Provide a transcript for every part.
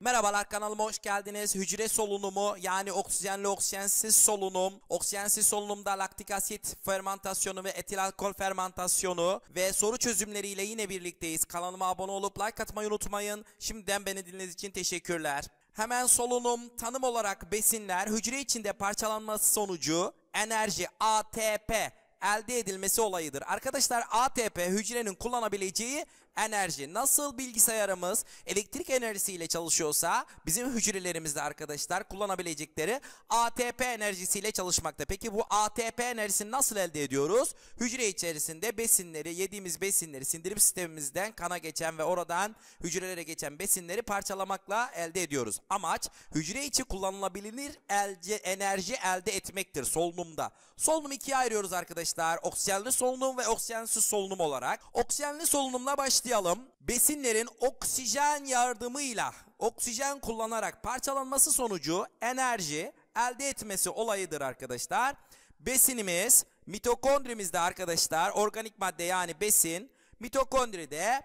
Merhabalar kanalıma hoş geldiniz. Hücre solunumu yani oksijenli oksijensiz solunum, oksijensiz solunumda laktik asit fermentasyonu ve etil alkol fermentasyonu ve soru çözümleriyle yine birlikteyiz. Kanalıma abone olup like atmayı unutmayın. Şimdiden beni dinlediğiniz için teşekkürler. Hemen solunum tanım olarak besinler hücre içinde parçalanması sonucu enerji ATP elde edilmesi olayıdır. Arkadaşlar ATP hücrenin kullanabileceği enerji. Nasıl bilgisayarımız elektrik enerjisiyle çalışıyorsa bizim hücrelerimizde arkadaşlar kullanabilecekleri ATP enerjisiyle çalışmakta. Peki bu ATP enerjisini nasıl elde ediyoruz? Hücre içerisinde besinleri, yediğimiz besinleri sindirim sistemimizden kana geçen ve oradan hücrelere geçen besinleri parçalamakla elde ediyoruz. Amaç hücre içi kullanılabilir elce, enerji elde etmektir solunumda. Solunum ikiye ayırıyoruz arkadaşlar. Oksijenli solunum ve oksijensiz solunum olarak. Oksijenli solunumla başlıyoruz başlayalım. Besinlerin oksijen yardımıyla, oksijen kullanarak parçalanması sonucu enerji elde etmesi olayıdır arkadaşlar. Besinimiz mitokondrimizde arkadaşlar organik madde yani besin mitokondride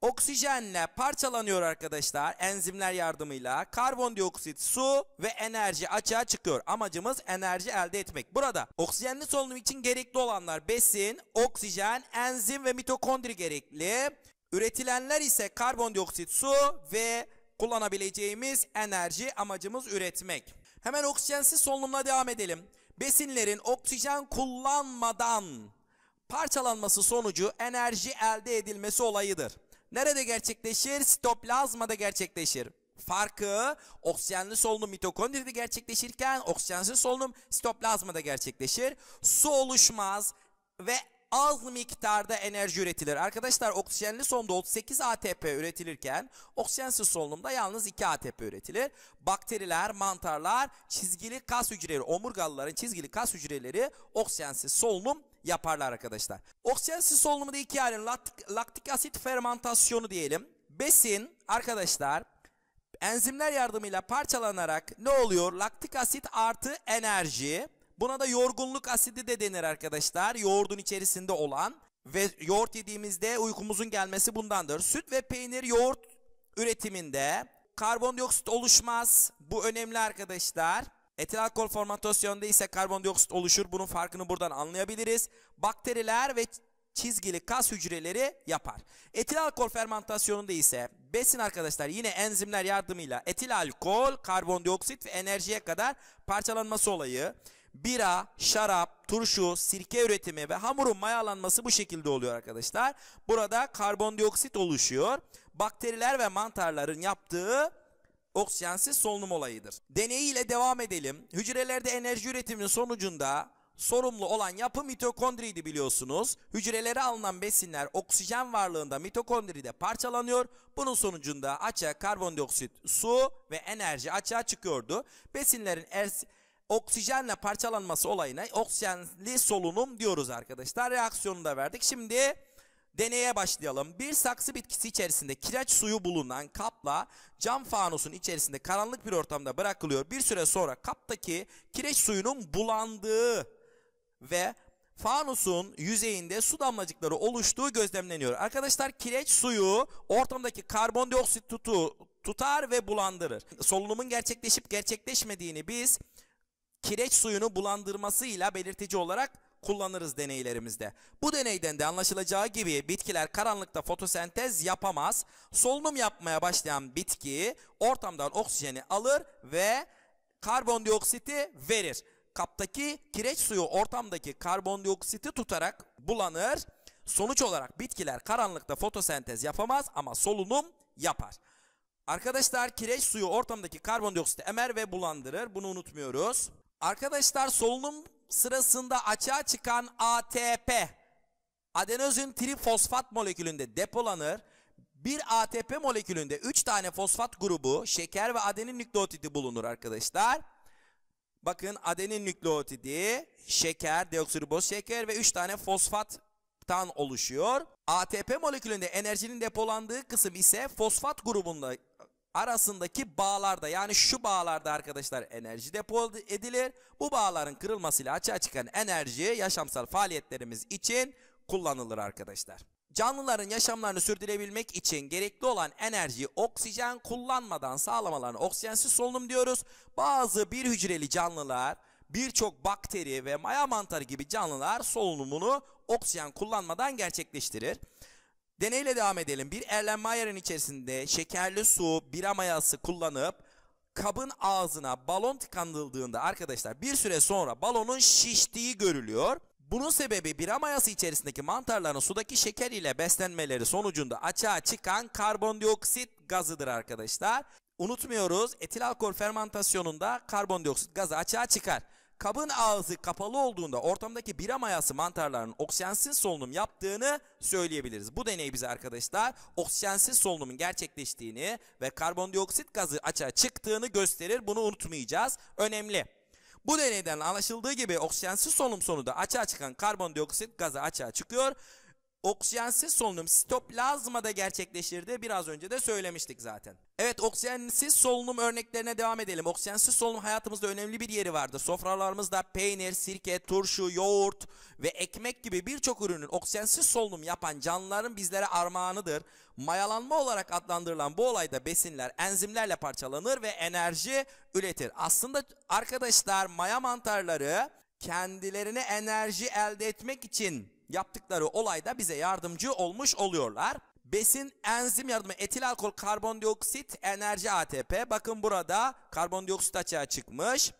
oksijenle parçalanıyor arkadaşlar enzimler yardımıyla karbondioksit su ve enerji açığa çıkıyor amacımız enerji elde etmek burada oksijenli solunum için gerekli olanlar besin oksijen enzim ve mitokondri gerekli Üretilenler ise karbondioksit, su ve kullanabileceğimiz enerji amacımız üretmek. Hemen oksijensiz solunumla devam edelim. Besinlerin oksijen kullanmadan parçalanması sonucu enerji elde edilmesi olayıdır. Nerede gerçekleşir? Sitoplazmada gerçekleşir. Farkı oksijenli solunum mitokondride gerçekleşirken oksijensiz solunum sitoplazmada gerçekleşir. Su oluşmaz ve az miktarda enerji üretilir. Arkadaşlar oksijenli solunumda 38 ATP üretilirken oksijensiz solunumda yalnız 2 ATP üretilir. Bakteriler, mantarlar, çizgili kas hücreleri, omurgalıların çizgili kas hücreleri oksijensiz solunum yaparlar arkadaşlar. Oksijensiz solunumu da ikiye ayrılır. Laktik, laktik asit fermentasyonu diyelim. Besin arkadaşlar enzimler yardımıyla parçalanarak ne oluyor? Laktik asit artı enerji Buna da yorgunluk asidi de denir arkadaşlar. Yoğurdun içerisinde olan ve yoğurt yediğimizde uykumuzun gelmesi bundandır. Süt ve peynir yoğurt üretiminde karbondioksit oluşmaz. Bu önemli arkadaşlar. Etil alkol formatasyonda ise karbondioksit oluşur. Bunun farkını buradan anlayabiliriz. Bakteriler ve çizgili kas hücreleri yapar. Etil alkol fermentasyonunda ise besin arkadaşlar yine enzimler yardımıyla etil alkol, karbondioksit ve enerjiye kadar parçalanması olayı bira, şarap, turşu, sirke üretimi ve hamurun mayalanması bu şekilde oluyor arkadaşlar. Burada karbondioksit oluşuyor. Bakteriler ve mantarların yaptığı oksijensiz solunum olayıdır. Deney ile devam edelim. Hücrelerde enerji üretiminin sonucunda sorumlu olan yapı mitokondriydi biliyorsunuz. Hücrelere alınan besinler oksijen varlığında mitokondride parçalanıyor. Bunun sonucunda açığa karbondioksit, su ve enerji açığa çıkıyordu. Besinlerin er oksijenle parçalanması olayına oksijenli solunum diyoruz arkadaşlar. Reaksiyonu da verdik. Şimdi deneye başlayalım. Bir saksı bitkisi içerisinde kireç suyu bulunan kapla cam fanusun içerisinde karanlık bir ortamda bırakılıyor. Bir süre sonra kaptaki kireç suyunun bulandığı ve fanusun yüzeyinde su damlacıkları oluştuğu gözlemleniyor. Arkadaşlar kireç suyu ortamdaki karbondioksit tutu tutar ve bulandırır. Solunumun gerçekleşip gerçekleşmediğini biz kireç suyunu bulandırmasıyla belirtici olarak kullanırız deneylerimizde. Bu deneyden de anlaşılacağı gibi bitkiler karanlıkta fotosentez yapamaz. Solunum yapmaya başlayan bitki ortamdan oksijeni alır ve karbondioksiti verir. Kaptaki kireç suyu ortamdaki karbondioksiti tutarak bulanır. Sonuç olarak bitkiler karanlıkta fotosentez yapamaz ama solunum yapar. Arkadaşlar kireç suyu ortamdaki karbondioksiti emer ve bulandırır. Bunu unutmuyoruz. Arkadaşlar solunum sırasında açığa çıkan ATP adenozin trifosfat molekülünde depolanır. Bir ATP molekülünde 3 tane fosfat grubu şeker ve adenin nükleotidi bulunur arkadaşlar. Bakın adenin nükleotidi, şeker, deoksiriboz şeker ve 3 tane fosfattan oluşuyor. ATP molekülünde enerjinin depolandığı kısım ise fosfat grubunda arasındaki bağlarda yani şu bağlarda arkadaşlar enerji depo edilir. Bu bağların kırılmasıyla açığa çıkan enerji yaşamsal faaliyetlerimiz için kullanılır arkadaşlar. Canlıların yaşamlarını sürdürebilmek için gerekli olan enerjiyi oksijen kullanmadan sağlamalarına oksijensiz solunum diyoruz. Bazı bir hücreli canlılar birçok bakteri ve maya mantarı gibi canlılar solunumunu oksijen kullanmadan gerçekleştirir. Deneyle devam edelim. Bir Erlenmeyer'in içerisinde şekerli su, bira mayası kullanıp kabın ağzına balon tıkandığında arkadaşlar bir süre sonra balonun şiştiği görülüyor. Bunun sebebi bira mayası içerisindeki mantarların sudaki şeker ile beslenmeleri sonucunda açığa çıkan karbondioksit gazıdır arkadaşlar. Unutmuyoruz etil alkol fermentasyonunda karbondioksit gazı açığa çıkar kabın ağzı kapalı olduğunda ortamdaki bira mayası mantarlarının oksijensiz solunum yaptığını söyleyebiliriz. Bu deney bize arkadaşlar oksijensiz solunumun gerçekleştiğini ve karbondioksit gazı açığa çıktığını gösterir. Bunu unutmayacağız. Önemli. Bu deneyden anlaşıldığı gibi oksijensiz solunum sonunda açığa çıkan karbondioksit gazı açığa çıkıyor Oksijensiz solunum sitoplazmada gerçekleşirdi. Biraz önce de söylemiştik zaten. Evet oksijensiz solunum örneklerine devam edelim. Oksijensiz solunum hayatımızda önemli bir yeri vardı. Sofralarımızda peynir, sirke, turşu, yoğurt ve ekmek gibi birçok ürünün oksijensiz solunum yapan canlıların bizlere armağanıdır. Mayalanma olarak adlandırılan bu olayda besinler enzimlerle parçalanır ve enerji üretir. Aslında arkadaşlar maya mantarları kendilerine enerji elde etmek için yaptıkları olayda bize yardımcı olmuş oluyorlar. Besin enzim yardımı etil alkol karbondioksit enerji ATP. Bakın burada karbondioksit açığa çıkmış.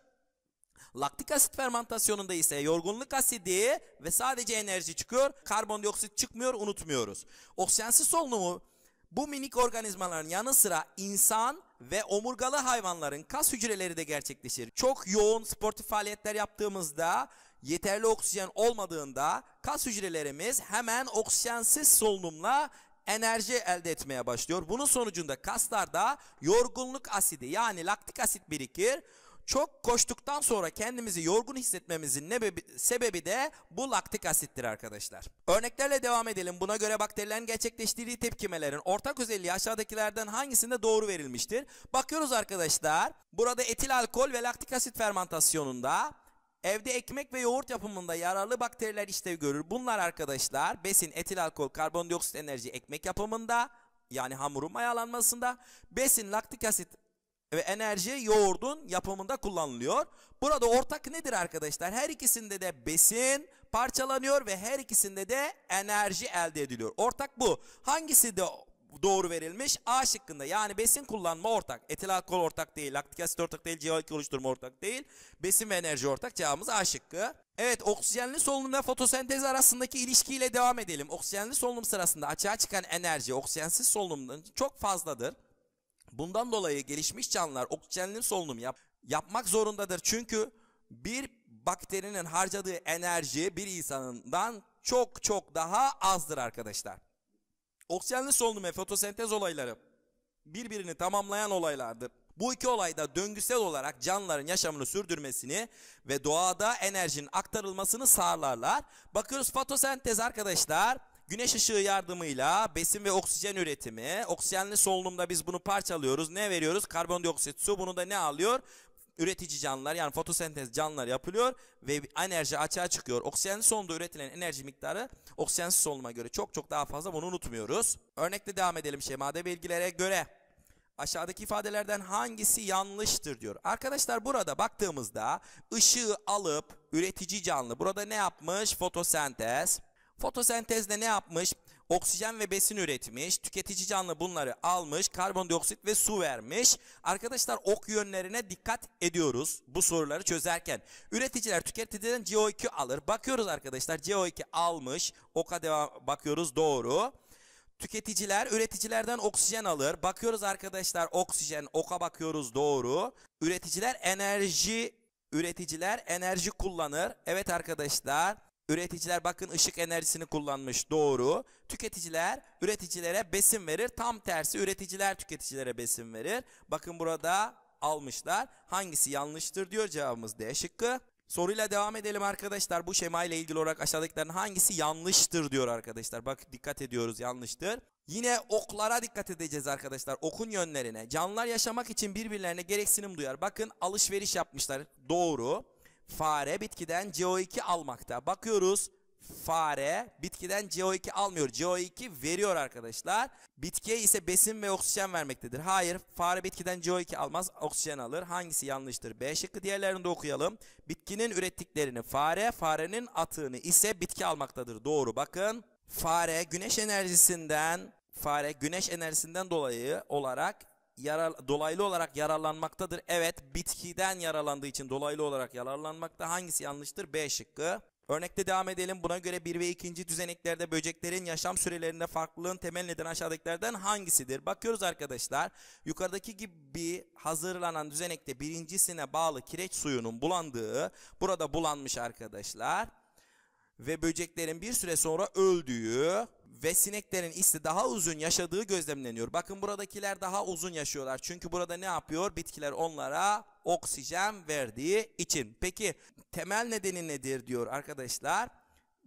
Laktik asit fermentasyonunda ise yorgunluk asidi ve sadece enerji çıkıyor. Karbondioksit çıkmıyor unutmuyoruz. Oksijensiz solunumu bu minik organizmaların yanı sıra insan ve omurgalı hayvanların kas hücreleri de gerçekleşir. Çok yoğun sportif faaliyetler yaptığımızda yeterli oksijen olmadığında kas hücrelerimiz hemen oksijensiz solunumla enerji elde etmeye başlıyor. Bunun sonucunda kaslarda yorgunluk asidi yani laktik asit birikir. Çok koştuktan sonra kendimizi yorgun hissetmemizin nebebi, sebebi de bu laktik asittir arkadaşlar. Örneklerle devam edelim. Buna göre bakterilerin gerçekleştirdiği tepkimelerin ortak özelliği aşağıdakilerden hangisinde doğru verilmiştir? Bakıyoruz arkadaşlar. Burada etil alkol ve laktik asit fermentasyonunda Evde ekmek ve yoğurt yapımında yararlı bakteriler işlev görür. Bunlar arkadaşlar besin, etil alkol, karbondioksit enerji ekmek yapımında yani hamurun mayalanmasında besin, laktik asit ve enerji yoğurdun yapımında kullanılıyor. Burada ortak nedir arkadaşlar? Her ikisinde de besin parçalanıyor ve her ikisinde de enerji elde ediliyor. Ortak bu. Hangisi de doğru verilmiş. A şıkkında yani besin kullanma ortak. Etil alkol ortak değil, laktik asit ortak değil, CO2 oluşturma ortak değil. Besin ve enerji ortak cevabımız A şıkkı. Evet oksijenli solunum ve fotosentez arasındaki ilişkiyle devam edelim. Oksijenli solunum sırasında açığa çıkan enerji oksijensiz solunumdan çok fazladır. Bundan dolayı gelişmiş canlılar oksijenli solunum yap yapmak zorundadır. Çünkü bir bakterinin harcadığı enerji bir insanından çok çok daha azdır arkadaşlar. Oksijenli solunum ve fotosentez olayları birbirini tamamlayan olaylardır. Bu iki olayda döngüsel olarak canlıların yaşamını sürdürmesini ve doğada enerjinin aktarılmasını sağlarlar. Bakıyoruz fotosentez arkadaşlar. Güneş ışığı yardımıyla besin ve oksijen üretimi. Oksijenli solunumda biz bunu parçalıyoruz. Ne veriyoruz? Karbondioksit su bunu da ne alıyor? üretici canlılar yani fotosentez canlılar yapılıyor ve enerji açığa çıkıyor. Oksijen solunumda üretilen enerji miktarı oksijensiz solunuma göre çok çok daha fazla bunu unutmuyoruz. Örnekle devam edelim şemade bilgilere göre. Aşağıdaki ifadelerden hangisi yanlıştır diyor. Arkadaşlar burada baktığımızda ışığı alıp üretici canlı burada ne yapmış? Fotosentez. Fotosentezde ne yapmış? oksijen ve besin üretmiş. Tüketici canlı bunları almış. Karbondioksit ve su vermiş. Arkadaşlar ok yönlerine dikkat ediyoruz bu soruları çözerken. Üreticiler tüketiciden CO2 alır. Bakıyoruz arkadaşlar CO2 almış. Oka devam bakıyoruz doğru. Tüketiciler üreticilerden oksijen alır. Bakıyoruz arkadaşlar oksijen oka bakıyoruz doğru. Üreticiler enerji üreticiler enerji kullanır. Evet arkadaşlar Üreticiler bakın ışık enerjisini kullanmış doğru. Tüketiciler üreticilere besin verir. Tam tersi üreticiler tüketicilere besin verir. Bakın burada almışlar. Hangisi yanlıştır diyor cevabımız D şıkkı. Soruyla devam edelim arkadaşlar. Bu şema ile ilgili olarak aşağıdakilerin hangisi yanlıştır diyor arkadaşlar. Bak dikkat ediyoruz yanlıştır. Yine oklara dikkat edeceğiz arkadaşlar. Okun yönlerine. Canlılar yaşamak için birbirlerine gereksinim duyar. Bakın alışveriş yapmışlar. Doğru. Fare bitkiden CO2 almakta. Bakıyoruz fare bitkiden CO2 almıyor. CO2 veriyor arkadaşlar. Bitkiye ise besin ve oksijen vermektedir. Hayır fare bitkiden CO2 almaz oksijen alır. Hangisi yanlıştır? B şıkkı diğerlerini de okuyalım. Bitkinin ürettiklerini fare, farenin atığını ise bitki almaktadır. Doğru bakın. Fare güneş enerjisinden fare güneş enerjisinden dolayı olarak yarar, dolaylı olarak yararlanmaktadır. Evet bitkiden yaralandığı için dolaylı olarak yararlanmakta. Hangisi yanlıştır? B şıkkı. Örnekte devam edelim. Buna göre 1 ve 2. düzeneklerde böceklerin yaşam sürelerinde farklılığın temel nedeni aşağıdakilerden hangisidir? Bakıyoruz arkadaşlar. Yukarıdaki gibi hazırlanan düzenekte birincisine bağlı kireç suyunun bulandığı burada bulanmış arkadaşlar ve böceklerin bir süre sonra öldüğü ve sineklerin ise daha uzun yaşadığı gözlemleniyor. Bakın buradakiler daha uzun yaşıyorlar. Çünkü burada ne yapıyor? Bitkiler onlara oksijen verdiği için. Peki temel nedeni nedir diyor arkadaşlar?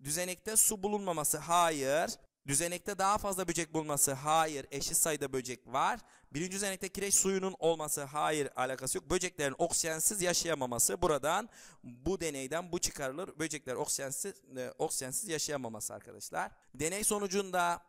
Düzenekte su bulunmaması. Hayır. Düzenekte daha fazla böcek bulması hayır eşit sayıda böcek var. Birinci düzenekte kireç suyunun olması hayır alakası yok. Böceklerin oksijensiz yaşayamaması buradan bu deneyden bu çıkarılır. Böcekler oksijensiz, e, oksijensiz yaşayamaması arkadaşlar. Deney sonucunda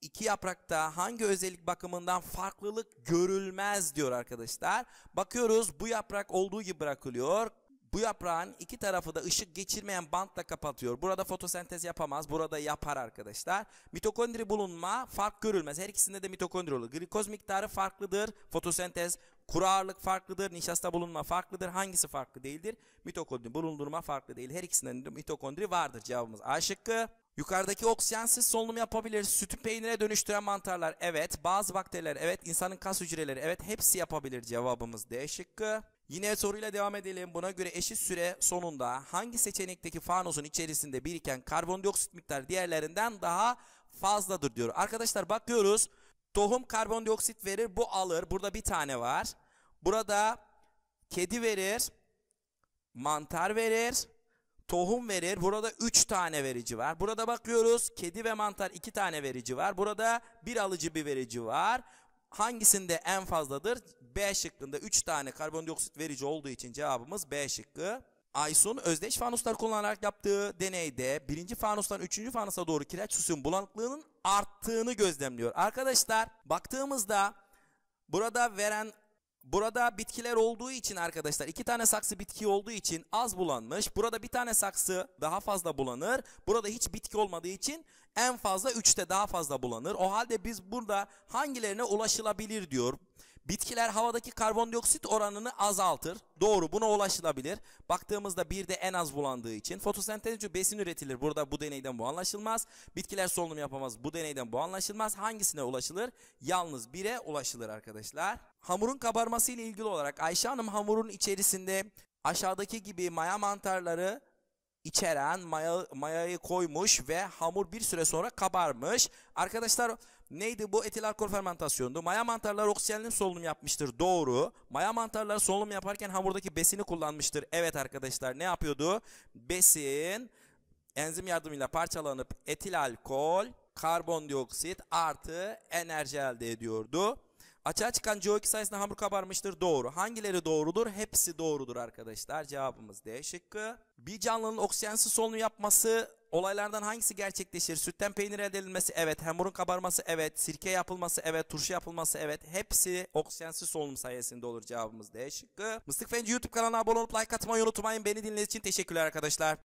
iki yaprakta hangi özellik bakımından farklılık görülmez diyor arkadaşlar. Bakıyoruz bu yaprak olduğu gibi bırakılıyor. Bu yaprağın iki tarafı da ışık geçirmeyen bantla kapatıyor. Burada fotosentez yapamaz. Burada yapar arkadaşlar. Mitokondri bulunma fark görülmez. Her ikisinde de mitokondri olur. Glikoz miktarı farklıdır. Fotosentez kuru ağırlık farklıdır. Nişasta bulunma farklıdır. Hangisi farklı değildir? Mitokondri bulundurma farklı değil. Her ikisinde de mitokondri vardır. Cevabımız A şıkkı. Yukarıdaki oksijensiz solunum yapabilir. Sütü peynire dönüştüren mantarlar evet. Bazı bakteriler evet. İnsanın kas hücreleri evet. Hepsi yapabilir cevabımız D şıkkı. Yine soruyla devam edelim. Buna göre eşit süre sonunda hangi seçenekteki fanusun içerisinde biriken karbondioksit miktarı diğerlerinden daha fazladır diyor. Arkadaşlar bakıyoruz. Tohum karbondioksit verir. Bu alır. Burada bir tane var. Burada kedi verir. Mantar verir. Tohum verir. Burada 3 tane verici var. Burada bakıyoruz. Kedi ve mantar 2 tane verici var. Burada bir alıcı bir verici var hangisinde en fazladır? B şıkkında 3 tane karbondioksit verici olduğu için cevabımız B şıkkı. Aysun özdeş fanuslar kullanarak yaptığı deneyde birinci fanustan üçüncü fanusa doğru kireç suyun bulanıklığının arttığını gözlemliyor. Arkadaşlar baktığımızda burada veren Burada bitkiler olduğu için arkadaşlar iki tane saksı bitki olduğu için az bulanmış. Burada bir tane saksı daha fazla bulanır. Burada hiç bitki olmadığı için en fazla üçte daha fazla bulanır. O halde biz burada hangilerine ulaşılabilir diyor. Bitkiler havadaki karbondioksit oranını azaltır. Doğru buna ulaşılabilir. Baktığımızda bir de en az bulandığı için. Fotosentezci besin üretilir. Burada bu deneyden bu anlaşılmaz. Bitkiler solunum yapamaz. Bu deneyden bu anlaşılmaz. Hangisine ulaşılır? Yalnız bire ulaşılır arkadaşlar hamurun kabarması ile ilgili olarak Ayşe Hanım hamurun içerisinde aşağıdaki gibi maya mantarları içeren maya, mayayı koymuş ve hamur bir süre sonra kabarmış. Arkadaşlar neydi bu etil alkol fermentasyondu. Maya mantarlar oksijenli solunum yapmıştır. Doğru. Maya mantarları solunum yaparken hamurdaki besini kullanmıştır. Evet arkadaşlar ne yapıyordu? Besin enzim yardımıyla parçalanıp etil alkol, karbondioksit artı enerji elde ediyordu. Açığa çıkan CO2 sayesinde hamur kabarmıştır. Doğru. Hangileri doğrudur? Hepsi doğrudur arkadaşlar. Cevabımız D şıkkı. Bir canlının oksijensiz solunum yapması olaylardan hangisi gerçekleşir? Sütten peynir elde edilmesi evet, hamurun kabarması evet, sirke yapılması evet, turşu yapılması evet. Hepsi oksijensiz solunum sayesinde olur cevabımız D şıkkı. Mıstık Fenci YouTube kanalına abone olup like atmayı unutmayın. Beni dinlediğiniz için teşekkürler arkadaşlar.